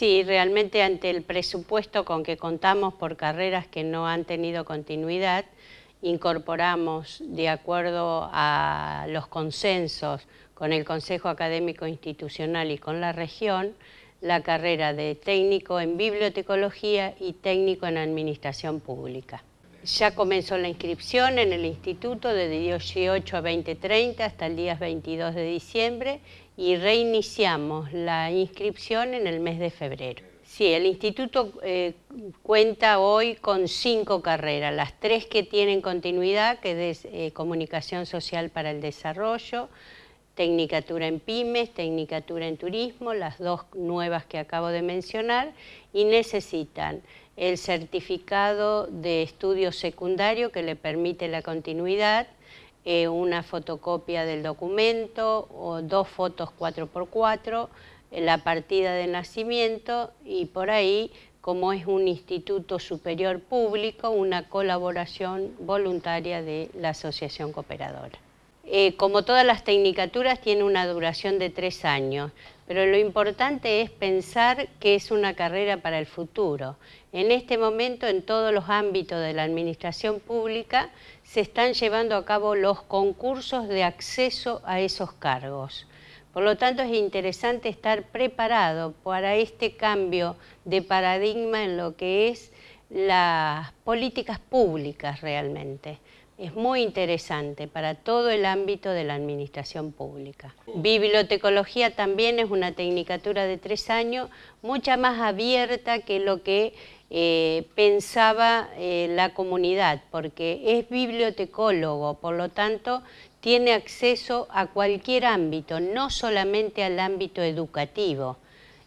Sí, realmente ante el presupuesto con que contamos por carreras que no han tenido continuidad, incorporamos de acuerdo a los consensos con el Consejo Académico Institucional y con la región, la carrera de técnico en bibliotecología y técnico en administración pública. Ya comenzó la inscripción en el instituto de 18 a 20.30 hasta el día 22 de diciembre y reiniciamos la inscripción en el mes de febrero. Sí, el instituto eh, cuenta hoy con cinco carreras, las tres que tienen continuidad, que es eh, Comunicación Social para el Desarrollo, Tecnicatura en pymes, tecnicatura en turismo, las dos nuevas que acabo de mencionar, y necesitan el certificado de estudio secundario que le permite la continuidad, eh, una fotocopia del documento o dos fotos 4x4, eh, la partida de nacimiento y por ahí, como es un instituto superior público, una colaboración voluntaria de la asociación cooperadora. Eh, como todas las tecnicaturas, tiene una duración de tres años, pero lo importante es pensar que es una carrera para el futuro. En este momento, en todos los ámbitos de la administración pública, se están llevando a cabo los concursos de acceso a esos cargos. Por lo tanto, es interesante estar preparado para este cambio de paradigma en lo que es las políticas públicas realmente es muy interesante para todo el ámbito de la administración pública. Bibliotecología también es una tecnicatura de tres años, mucha más abierta que lo que eh, pensaba eh, la comunidad, porque es bibliotecólogo, por lo tanto tiene acceso a cualquier ámbito, no solamente al ámbito educativo.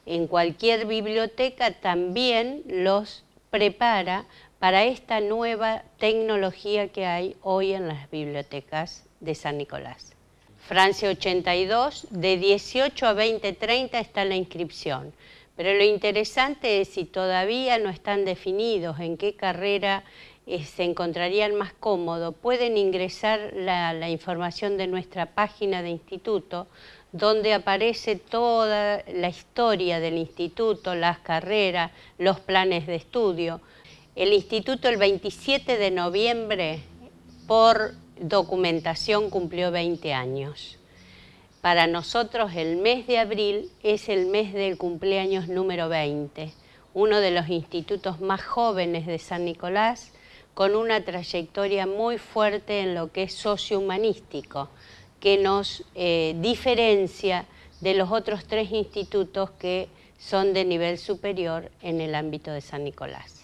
En cualquier biblioteca también los prepara para esta nueva tecnología que hay hoy en las bibliotecas de San Nicolás. Francia 82, de 18 a 20.30 está la inscripción. Pero lo interesante es si todavía no están definidos en qué carrera eh, se encontrarían más cómodo, pueden ingresar la, información de nuestra página de instituto, donde aparece toda la historia del instituto, las carreras, los planes de estudio el instituto el 27 de noviembre por documentación cumplió 20 años. Para nosotros el mes de abril es el mes del cumpleaños número 20, uno de los institutos más jóvenes de San Nicolás, con una trayectoria muy fuerte en lo que es sociohumanístico, que nos eh, diferencia de los otros tres institutos que son de nivel superior en el ámbito de San Nicolás.